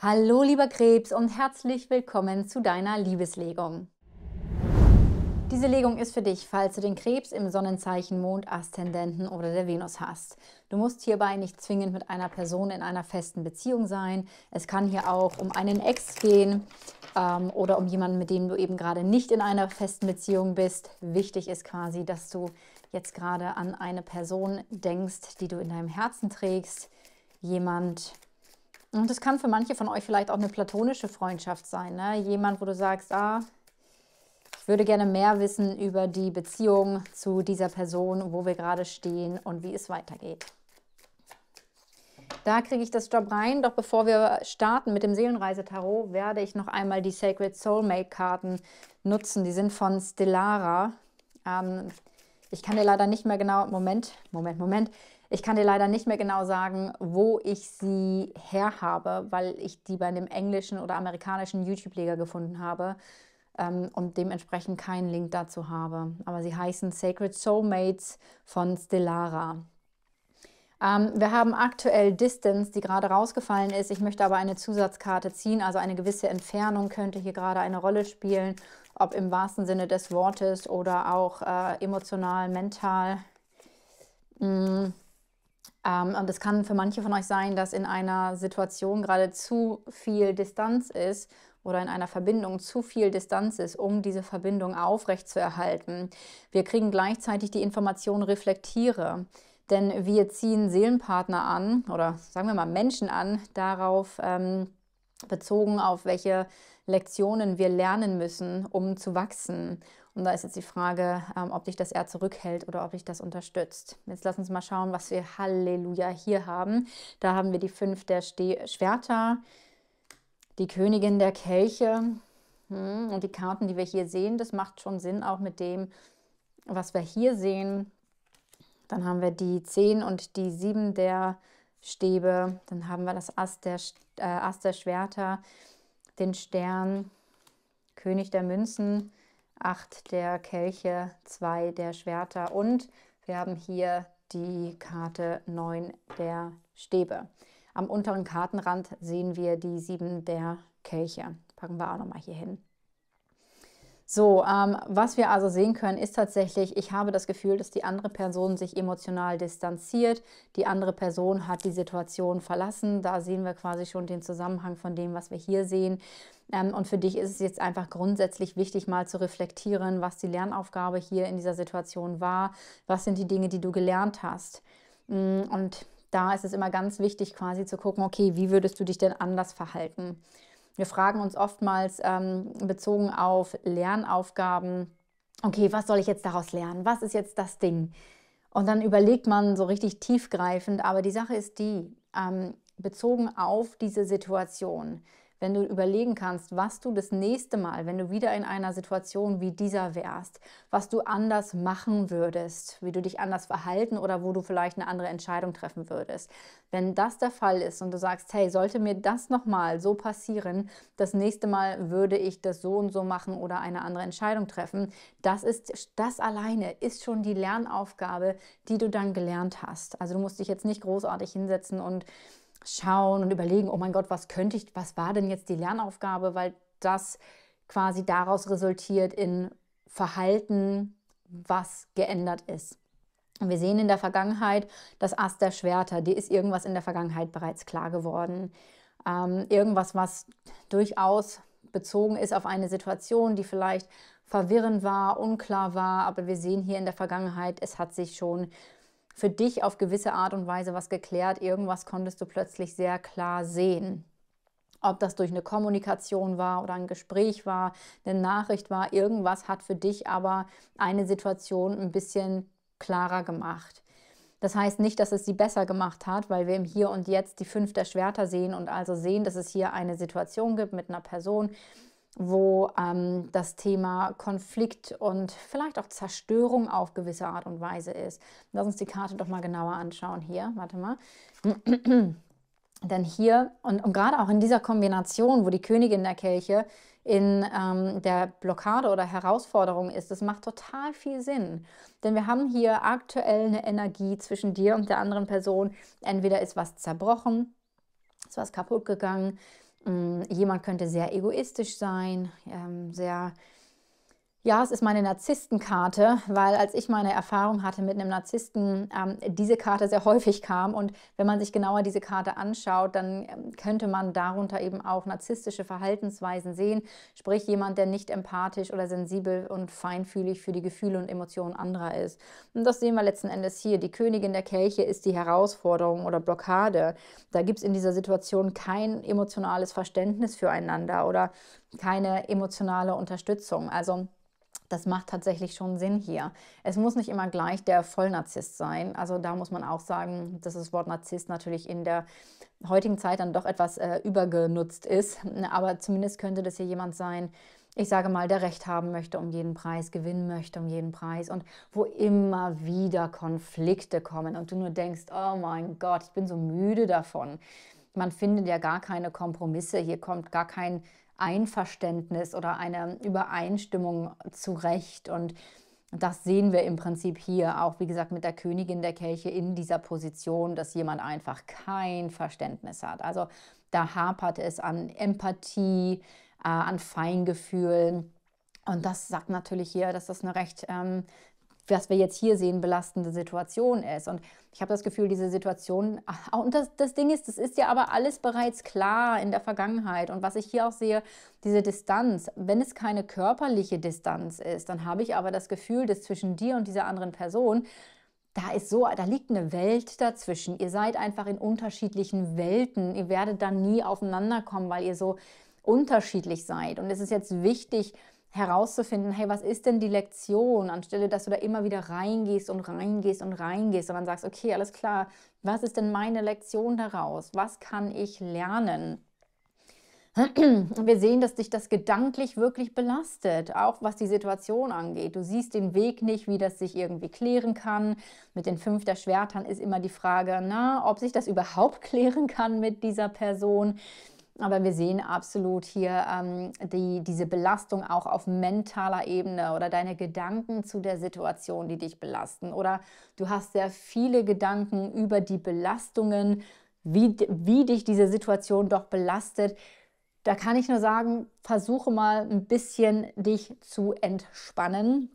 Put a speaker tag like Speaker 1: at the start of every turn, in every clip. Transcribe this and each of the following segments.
Speaker 1: Hallo lieber Krebs und herzlich willkommen zu deiner Liebeslegung. Diese Legung ist für dich, falls du den Krebs im Sonnenzeichen, Mond, Aszendenten oder der Venus hast. Du musst hierbei nicht zwingend mit einer Person in einer festen Beziehung sein. Es kann hier auch um einen Ex gehen ähm, oder um jemanden, mit dem du eben gerade nicht in einer festen Beziehung bist. Wichtig ist quasi, dass du jetzt gerade an eine Person denkst, die du in deinem Herzen trägst. Jemand, und das kann für manche von euch vielleicht auch eine platonische Freundschaft sein. Ne? Jemand, wo du sagst, ah, ich würde gerne mehr wissen über die Beziehung zu dieser Person, wo wir gerade stehen und wie es weitergeht. Da kriege ich das Job rein. Doch bevor wir starten mit dem Seelenreisetarot, werde ich noch einmal die Sacred Soulmate-Karten nutzen. Die sind von Stellara. Ähm, ich kann dir leider nicht mehr genau... Moment, Moment, Moment. Ich kann dir leider nicht mehr genau sagen, wo ich sie her habe, weil ich die bei einem englischen oder amerikanischen YouTube-Leger gefunden habe ähm, und dementsprechend keinen Link dazu habe. Aber sie heißen Sacred Soulmates von Stellara. Ähm, wir haben aktuell Distance, die gerade rausgefallen ist. Ich möchte aber eine Zusatzkarte ziehen, also eine gewisse Entfernung könnte hier gerade eine Rolle spielen, ob im wahrsten Sinne des Wortes oder auch äh, emotional, mental. Mh, mm. Ähm, und es kann für manche von euch sein, dass in einer Situation gerade zu viel Distanz ist oder in einer Verbindung zu viel Distanz ist, um diese Verbindung aufrechtzuerhalten. Wir kriegen gleichzeitig die Information reflektiere. Denn wir ziehen Seelenpartner an oder sagen wir mal Menschen an, darauf, ähm, bezogen auf welche Lektionen wir lernen müssen, um zu wachsen. Und da ist jetzt die Frage, ähm, ob dich das eher zurückhält oder ob dich das unterstützt. Jetzt lass uns mal schauen, was wir Halleluja hier haben. Da haben wir die fünf der Ste Schwerter, die Königin der Kelche hm, und die Karten, die wir hier sehen. Das macht schon Sinn auch mit dem, was wir hier sehen. Dann haben wir die zehn und die sieben der Schwerter. Stäbe, dann haben wir das Ast der, äh, Ast der Schwerter, den Stern, König der Münzen, acht der Kelche, zwei der Schwerter und wir haben hier die Karte 9 der Stäbe. Am unteren Kartenrand sehen wir die sieben der Kelche. Packen wir auch nochmal hier hin. So, ähm, was wir also sehen können, ist tatsächlich, ich habe das Gefühl, dass die andere Person sich emotional distanziert. Die andere Person hat die Situation verlassen. Da sehen wir quasi schon den Zusammenhang von dem, was wir hier sehen. Ähm, und für dich ist es jetzt einfach grundsätzlich wichtig, mal zu reflektieren, was die Lernaufgabe hier in dieser Situation war. Was sind die Dinge, die du gelernt hast? Mm, und da ist es immer ganz wichtig, quasi zu gucken, okay, wie würdest du dich denn anders verhalten? Wir fragen uns oftmals ähm, bezogen auf Lernaufgaben, okay, was soll ich jetzt daraus lernen? Was ist jetzt das Ding? Und dann überlegt man so richtig tiefgreifend, aber die Sache ist die, ähm, bezogen auf diese Situation wenn du überlegen kannst, was du das nächste Mal, wenn du wieder in einer Situation wie dieser wärst, was du anders machen würdest, wie du dich anders verhalten oder wo du vielleicht eine andere Entscheidung treffen würdest. Wenn das der Fall ist und du sagst, hey, sollte mir das nochmal so passieren, das nächste Mal würde ich das so und so machen oder eine andere Entscheidung treffen, das ist, das alleine ist schon die Lernaufgabe, die du dann gelernt hast. Also du musst dich jetzt nicht großartig hinsetzen und schauen und überlegen, oh mein Gott, was könnte ich, was war denn jetzt die Lernaufgabe, weil das quasi daraus resultiert in Verhalten, was geändert ist. Und wir sehen in der Vergangenheit das Ast der Schwerter, dir ist irgendwas in der Vergangenheit bereits klar geworden. Ähm, irgendwas, was durchaus bezogen ist auf eine Situation, die vielleicht verwirrend war, unklar war, aber wir sehen hier in der Vergangenheit, es hat sich schon für dich auf gewisse Art und Weise was geklärt, irgendwas konntest du plötzlich sehr klar sehen. Ob das durch eine Kommunikation war oder ein Gespräch war, eine Nachricht war, irgendwas hat für dich aber eine Situation ein bisschen klarer gemacht. Das heißt nicht, dass es sie besser gemacht hat, weil wir im Hier und Jetzt die fünf der Schwerter sehen und also sehen, dass es hier eine Situation gibt mit einer Person, wo ähm, das Thema Konflikt und vielleicht auch Zerstörung auf gewisse Art und Weise ist. Lass uns die Karte doch mal genauer anschauen hier. Warte mal. Denn hier und, und gerade auch in dieser Kombination, wo die Königin der Kelche in ähm, der Blockade oder Herausforderung ist, das macht total viel Sinn. Denn wir haben hier aktuell eine Energie zwischen dir und der anderen Person. Entweder ist was zerbrochen, ist was kaputt gegangen, Mm, jemand könnte sehr egoistisch sein, ähm, sehr ja, es ist meine Narzisstenkarte, weil als ich meine Erfahrung hatte mit einem Narzissten, ähm, diese Karte sehr häufig kam. Und wenn man sich genauer diese Karte anschaut, dann ähm, könnte man darunter eben auch narzisstische Verhaltensweisen sehen. Sprich, jemand, der nicht empathisch oder sensibel und feinfühlig für die Gefühle und Emotionen anderer ist. Und das sehen wir letzten Endes hier. Die Königin der Kelche ist die Herausforderung oder Blockade. Da gibt es in dieser Situation kein emotionales Verständnis füreinander oder keine emotionale Unterstützung. Also das macht tatsächlich schon Sinn hier. Es muss nicht immer gleich der Vollnarzisst sein. Also da muss man auch sagen, dass das Wort Narzisst natürlich in der heutigen Zeit dann doch etwas äh, übergenutzt ist. Aber zumindest könnte das hier jemand sein, ich sage mal, der Recht haben möchte um jeden Preis, gewinnen möchte um jeden Preis und wo immer wieder Konflikte kommen und du nur denkst, oh mein Gott, ich bin so müde davon. Man findet ja gar keine Kompromisse, hier kommt gar kein Einverständnis oder eine Übereinstimmung zurecht. Und das sehen wir im Prinzip hier auch, wie gesagt, mit der Königin der Kelche in dieser Position, dass jemand einfach kein Verständnis hat. Also da hapert es an Empathie, äh, an Feingefühl. Und das sagt natürlich hier, dass das eine recht ähm, was wir jetzt hier sehen, belastende Situation ist. Und ich habe das Gefühl, diese Situation, ah, und das, das Ding ist, das ist ja aber alles bereits klar in der Vergangenheit. Und was ich hier auch sehe, diese Distanz, wenn es keine körperliche Distanz ist, dann habe ich aber das Gefühl, dass zwischen dir und dieser anderen Person da ist so, da liegt eine Welt dazwischen. Ihr seid einfach in unterschiedlichen Welten. Ihr werdet dann nie aufeinander kommen, weil ihr so unterschiedlich seid. Und es ist jetzt wichtig, herauszufinden, hey, was ist denn die Lektion, anstelle dass du da immer wieder reingehst und reingehst und reingehst, sondern sagst, okay, alles klar, was ist denn meine Lektion daraus? Was kann ich lernen? wir sehen, dass dich das gedanklich wirklich belastet, auch was die Situation angeht. Du siehst den Weg nicht, wie das sich irgendwie klären kann. Mit den fünf der Schwertern ist immer die Frage, na, ob sich das überhaupt klären kann mit dieser Person aber wir sehen absolut hier ähm, die, diese Belastung auch auf mentaler Ebene oder deine Gedanken zu der Situation, die dich belasten. Oder du hast sehr viele Gedanken über die Belastungen, wie, wie dich diese Situation doch belastet. Da kann ich nur sagen, versuche mal ein bisschen dich zu entspannen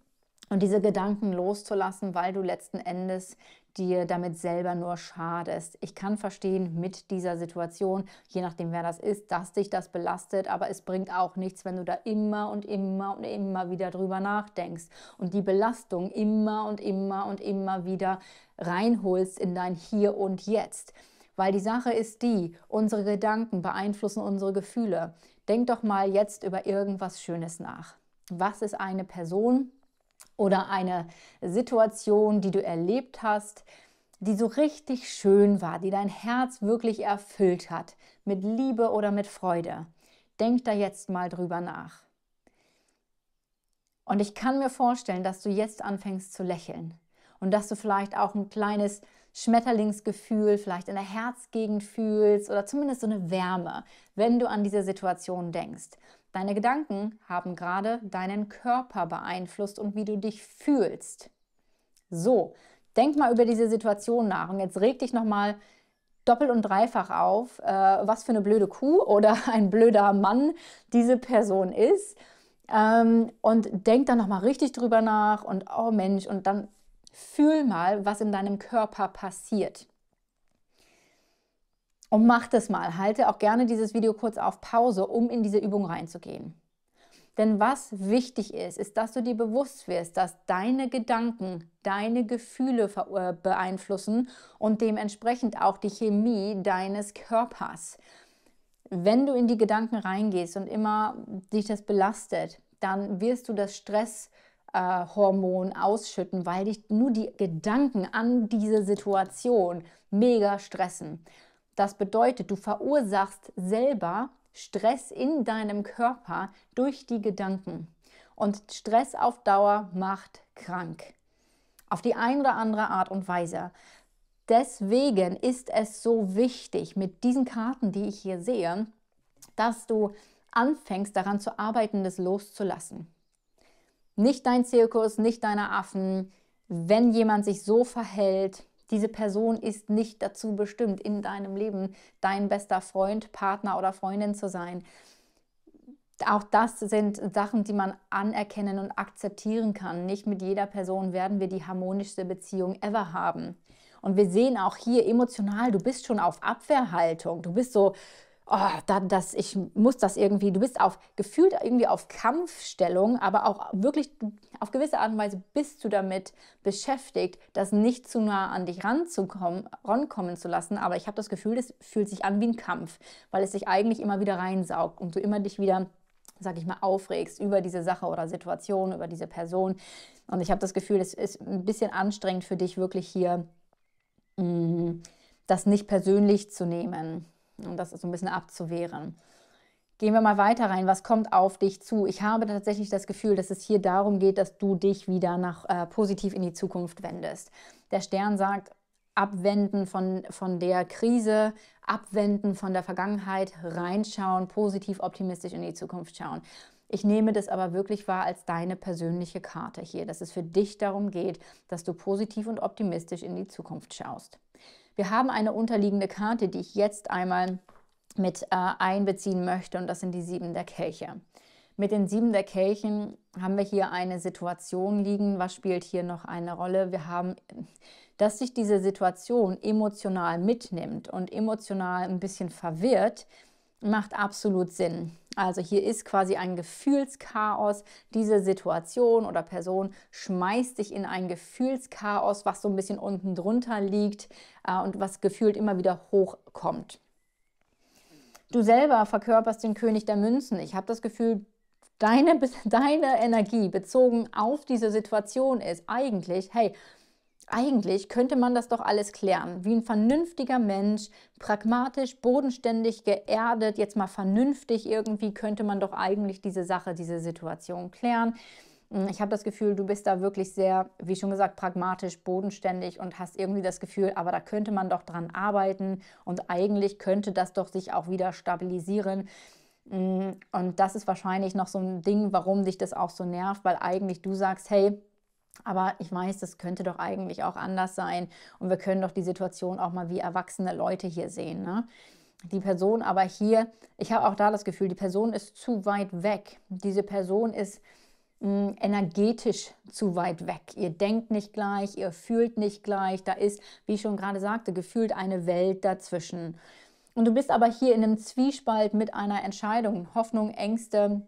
Speaker 1: und diese Gedanken loszulassen, weil du letzten Endes dir damit selber nur schadest. Ich kann verstehen mit dieser Situation, je nachdem wer das ist, dass dich das belastet, aber es bringt auch nichts, wenn du da immer und immer und immer wieder drüber nachdenkst und die Belastung immer und immer und immer wieder reinholst in dein Hier und Jetzt. Weil die Sache ist die, unsere Gedanken beeinflussen unsere Gefühle. Denk doch mal jetzt über irgendwas Schönes nach. Was ist eine Person, oder eine Situation, die du erlebt hast, die so richtig schön war, die dein Herz wirklich erfüllt hat, mit Liebe oder mit Freude. Denk da jetzt mal drüber nach. Und ich kann mir vorstellen, dass du jetzt anfängst zu lächeln und dass du vielleicht auch ein kleines Schmetterlingsgefühl vielleicht in der Herzgegend fühlst oder zumindest so eine Wärme, wenn du an diese Situation denkst. Deine Gedanken haben gerade deinen Körper beeinflusst und wie du dich fühlst. So, denk mal über diese Situation nach und jetzt reg dich nochmal doppelt und dreifach auf, äh, was für eine blöde Kuh oder ein blöder Mann diese Person ist. Ähm, und denk dann nochmal richtig drüber nach und oh Mensch, und dann fühl mal, was in deinem Körper passiert. Und mach das mal. Halte auch gerne dieses Video kurz auf Pause, um in diese Übung reinzugehen. Denn was wichtig ist, ist, dass du dir bewusst wirst, dass deine Gedanken deine Gefühle äh, beeinflussen und dementsprechend auch die Chemie deines Körpers. Wenn du in die Gedanken reingehst und immer dich das belastet, dann wirst du das Stresshormon äh, ausschütten, weil dich nur die Gedanken an diese Situation mega stressen. Das bedeutet, du verursachst selber Stress in deinem Körper durch die Gedanken. Und Stress auf Dauer macht krank. Auf die eine oder andere Art und Weise. Deswegen ist es so wichtig mit diesen Karten, die ich hier sehe, dass du anfängst daran zu arbeiten, das loszulassen. Nicht dein Zirkus, nicht deine Affen. Wenn jemand sich so verhält, diese Person ist nicht dazu bestimmt, in deinem Leben dein bester Freund, Partner oder Freundin zu sein. Auch das sind Sachen, die man anerkennen und akzeptieren kann. Nicht mit jeder Person werden wir die harmonischste Beziehung ever haben. Und wir sehen auch hier emotional, du bist schon auf Abwehrhaltung. Du bist so, oh, dann das, ich muss das irgendwie, du bist auf gefühlt irgendwie auf Kampfstellung, aber auch wirklich auf gewisse Art und Weise bist du damit beschäftigt, das nicht zu nah an dich ranzukommen, rankommen zu lassen. Aber ich habe das Gefühl, es fühlt sich an wie ein Kampf, weil es sich eigentlich immer wieder reinsaugt und du immer dich wieder sag ich mal, aufregst über diese Sache oder Situation, über diese Person. Und ich habe das Gefühl, es ist ein bisschen anstrengend für dich, wirklich hier mh, mm, das nicht persönlich zu nehmen um das so ein bisschen abzuwehren. Gehen wir mal weiter rein. Was kommt auf dich zu? Ich habe tatsächlich das Gefühl, dass es hier darum geht, dass du dich wieder nach äh, positiv in die Zukunft wendest. Der Stern sagt, abwenden von, von der Krise, abwenden von der Vergangenheit, reinschauen, positiv optimistisch in die Zukunft schauen. Ich nehme das aber wirklich wahr als deine persönliche Karte hier, dass es für dich darum geht, dass du positiv und optimistisch in die Zukunft schaust. Wir haben eine unterliegende Karte, die ich jetzt einmal mit äh, einbeziehen möchte und das sind die sieben der Kelche. Mit den sieben der Kelchen haben wir hier eine Situation liegen. Was spielt hier noch eine Rolle? Wir haben, dass sich diese Situation emotional mitnimmt und emotional ein bisschen verwirrt, macht absolut Sinn. Also hier ist quasi ein Gefühlschaos. Diese Situation oder Person schmeißt dich in ein Gefühlschaos, was so ein bisschen unten drunter liegt äh, und was gefühlt immer wieder hochkommt. Du selber verkörperst den König der Münzen. Ich habe das Gefühl, deine, deine Energie bezogen auf diese Situation ist eigentlich, hey, eigentlich könnte man das doch alles klären, wie ein vernünftiger Mensch, pragmatisch, bodenständig, geerdet, jetzt mal vernünftig irgendwie, könnte man doch eigentlich diese Sache, diese Situation klären. Hm, ich habe das Gefühl, du bist da wirklich sehr, wie schon gesagt, pragmatisch, bodenständig und hast irgendwie das Gefühl, aber da könnte man doch dran arbeiten und eigentlich könnte das doch sich auch wieder stabilisieren. Hm, und das ist wahrscheinlich noch so ein Ding, warum dich das auch so nervt, weil eigentlich du sagst, hey, aber ich weiß, das könnte doch eigentlich auch anders sein. Und wir können doch die Situation auch mal wie erwachsene Leute hier sehen. Ne? Die Person aber hier, ich habe auch da das Gefühl, die Person ist zu weit weg. Diese Person ist mh, hm, energetisch zu weit weg. Ihr denkt nicht gleich, ihr fühlt nicht gleich. Da ist, wie ich schon gerade sagte, gefühlt eine Welt dazwischen. Und du bist aber hier in einem Zwiespalt mit einer Entscheidung. Hoffnung, Ängste,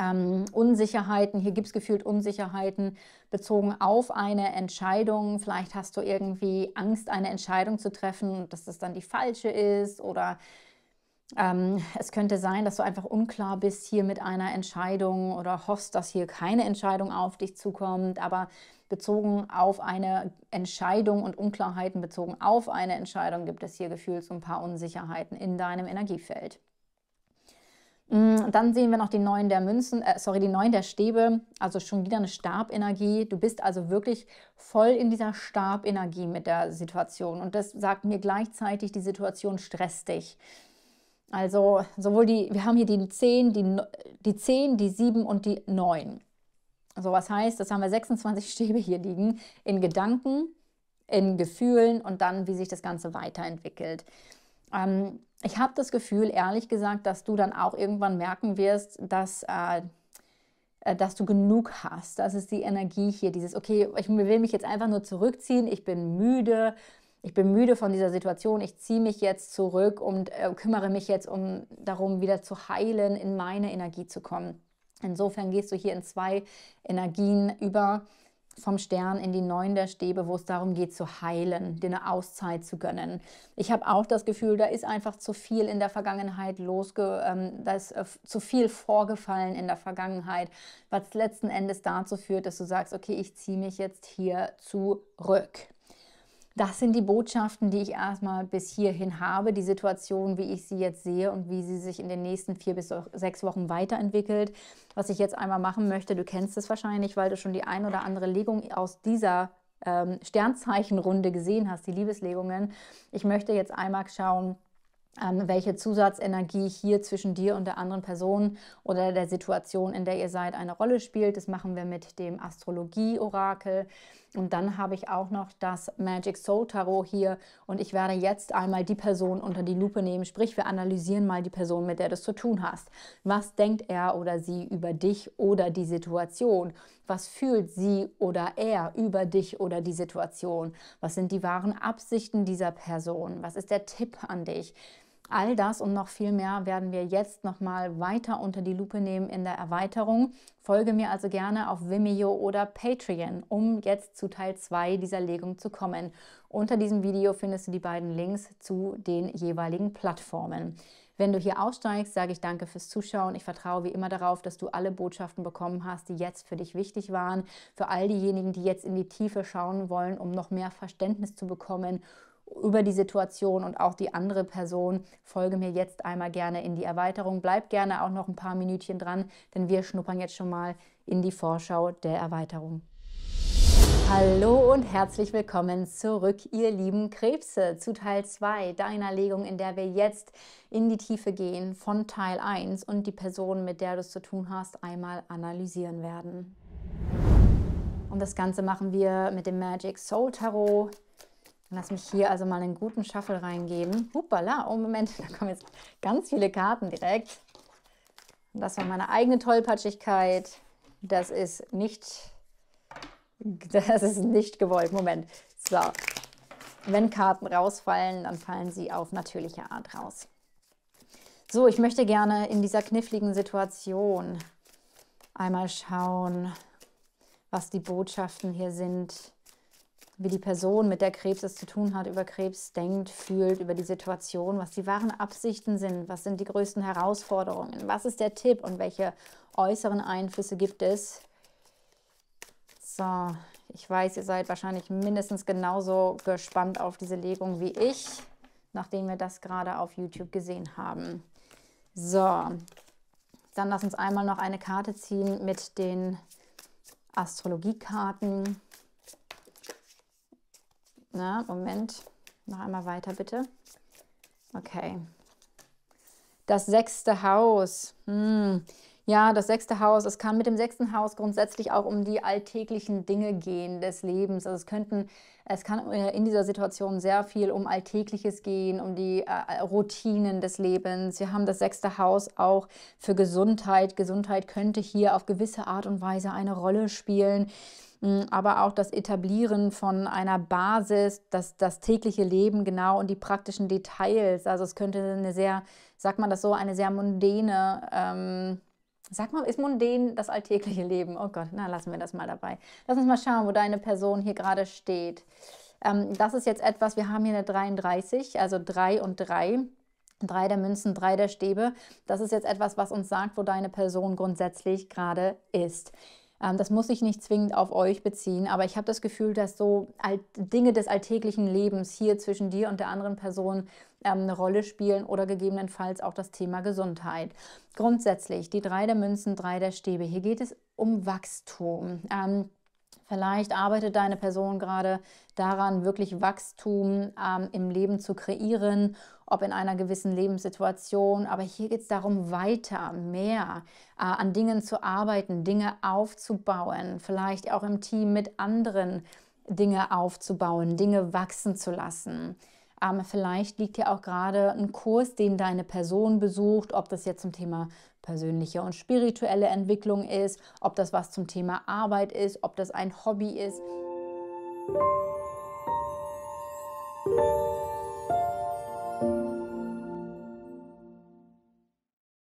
Speaker 1: ähm, Unsicherheiten, hier gibt es gefühlt Unsicherheiten bezogen auf eine Entscheidung. Vielleicht hast du irgendwie Angst, eine Entscheidung zu treffen, dass das dann die falsche ist oder ähm, es könnte sein, dass du einfach unklar bist hier mit einer Entscheidung oder hoffst, dass hier keine Entscheidung auf dich zukommt, aber bezogen auf eine Entscheidung und Unklarheiten bezogen auf eine Entscheidung gibt es hier gefühlt so ein paar Unsicherheiten in deinem Energiefeld. Mm, dann sehen wir noch die neuen der Münzen, äh, sorry, die neuen der Stäbe, also schon wieder eine Stabenergie. Du bist also wirklich voll in dieser Stabenergie mit der Situation. Und das sagt mir gleichzeitig, die Situation stresst dich. Also sowohl die, wir haben hier die 10, die, die 10, die 7 und die 9. So, was heißt, das haben wir 26 Stäbe hier liegen in Gedanken, in Gefühlen und dann, wie sich das Ganze weiterentwickelt. Ähm, ich habe das Gefühl, ehrlich gesagt, dass du dann auch irgendwann merken wirst, dass, äh, äh, dass du genug hast. Das ist die Energie hier, dieses, okay, ich will mich jetzt einfach nur zurückziehen, ich bin müde, ich bin müde von dieser Situation, ich ziehe mich jetzt zurück und äh, kümmere mich jetzt um darum, wieder zu heilen, in meine Energie zu kommen. Insofern gehst du hier in zwei Energien über vom Stern in die Neun der Stäbe, wo es darum geht zu heilen, dir eine Auszeit zu gönnen. Ich habe auch das Gefühl, da ist einfach zu viel in der Vergangenheit losge, ähm, da ist äh, zu viel vorgefallen in der Vergangenheit, was letzten Endes dazu führt, dass du sagst, okay, ich ziehe mich jetzt hier zurück. Das sind die Botschaften, die ich erstmal bis hierhin habe, die Situation, wie ich sie jetzt sehe und wie sie sich in den nächsten vier bis sechs Wochen weiterentwickelt. Was ich jetzt einmal machen möchte, du kennst es wahrscheinlich, weil du schon die ein oder andere Legung aus dieser ähm, Sternzeichenrunde gesehen hast, die Liebeslegungen. Ich möchte jetzt einmal schauen, ähm, welche Zusatzenergie hier zwischen dir und der anderen Person oder der Situation, in der ihr seid, eine Rolle spielt. Das machen wir mit dem Astrologie-Orakel. Und dann habe ich auch noch das Magic Soul Tarot hier. Und ich werde jetzt einmal die Person unter die Lupe nehmen. Sprich, wir analysieren mal die Person, mit der du es zu tun hast. Was denkt er oder sie über dich oder die Situation? Was fühlt sie oder er über dich oder die Situation? Was sind die wahren Absichten dieser Person? Was ist der Tipp an dich? All das und noch viel mehr werden wir jetzt nochmal weiter unter die Lupe nehmen in der Erweiterung. Folge mir also gerne auf Vimeo oder Patreon, um jetzt zu Teil 2 dieser Legung zu kommen. Unter diesem Video findest du die beiden Links zu den jeweiligen Plattformen. Wenn du hier aussteigst, sage ich danke fürs Zuschauen. Ich vertraue wie immer darauf, dass du alle Botschaften bekommen hast, die jetzt für dich wichtig waren. Für all diejenigen, die jetzt in die Tiefe schauen wollen, um noch mehr Verständnis zu bekommen über die Situation und auch die andere Person. Folge mir jetzt einmal gerne in die Erweiterung. Bleib gerne auch noch ein paar Minütchen dran, denn wir schnuppern jetzt schon mal in die Vorschau der Erweiterung. Hallo und herzlich willkommen zurück, ihr lieben Krebse, zu Teil 2 deiner Legung, in der wir jetzt in die Tiefe gehen von Teil 1 und die Person, mit der du es zu tun hast, einmal analysieren werden. Und das Ganze machen wir mit dem Magic Soul Tarot Lass mich hier also mal einen guten Shuffle reingeben. Hupala, oh Moment, da kommen jetzt ganz viele Karten direkt. Und das war meine eigene Tollpatschigkeit. Das ist nicht, das ist nicht gewollt. Moment. So, wenn Karten rausfallen, dann fallen sie auf natürliche Art raus. So, ich möchte gerne in dieser kniffligen Situation einmal schauen, was die Botschaften hier sind wie die Person, mit der Krebs es zu tun hat, über Krebs denkt, fühlt, über die Situation, was die wahren Absichten sind, was sind die größten Herausforderungen, was ist der Tipp und welche äußeren Einflüsse gibt es. So, ich weiß, ihr seid wahrscheinlich mindestens genauso gespannt auf diese Legung wie ich, nachdem wir das gerade auf YouTube gesehen haben. So, dann lass uns einmal noch eine Karte ziehen mit den Astrologiekarten. Na, Moment, noch einmal weiter bitte. Okay. Das sechste Haus. Hm. Ja, das sechste Haus, es kann mit dem sechsten Haus grundsätzlich auch um die alltäglichen Dinge gehen des Lebens. Also es könnten, es kann äh, in dieser Situation sehr viel um Alltägliches gehen, um die äh, äh, Routinen des Lebens. Wir haben das sechste Haus auch für Gesundheit. Gesundheit könnte hier auf gewisse Art und Weise eine Rolle spielen hm, aber auch das Etablieren von einer Basis, das, das tägliche Leben genau und die praktischen Details. Also es könnte eine sehr, sagt man das so, eine sehr mundäne ähm, Sag mal, ist mundän das alltägliche Leben? Oh Gott, na lassen wir das mal dabei. Lass uns mal schauen, wo deine Person hier gerade steht. Ähm, das ist jetzt etwas, wir haben hier eine 33, also 3 und 3. Drei der Münzen, drei der Stäbe. Das ist jetzt etwas, was uns sagt, wo deine Person grundsätzlich gerade ist. Ähm, das muss ich nicht zwingend auf euch beziehen, aber ich habe das Gefühl, dass so Dinge des alltäglichen Lebens hier zwischen dir und der anderen Person ähm, eine Rolle spielen oder gegebenenfalls auch das Thema Gesundheit. Grundsätzlich die drei der Münzen, drei der Stäbe. Hier geht es um Wachstum. Ähm, Vielleicht arbeitet deine Person gerade daran, wirklich Wachstum ähm, im Leben zu kreieren, ob in einer gewissen Lebenssituation. Aber hier geht es darum, weiter, mehr äh, an Dingen zu arbeiten, Dinge aufzubauen, vielleicht auch im Team mit anderen Dinge aufzubauen, Dinge wachsen zu lassen. Ähm, vielleicht liegt ja auch gerade ein Kurs, den deine Person besucht, ob das jetzt zum Thema persönliche und spirituelle Entwicklung ist, ob das was zum Thema Arbeit ist, ob das ein Hobby ist.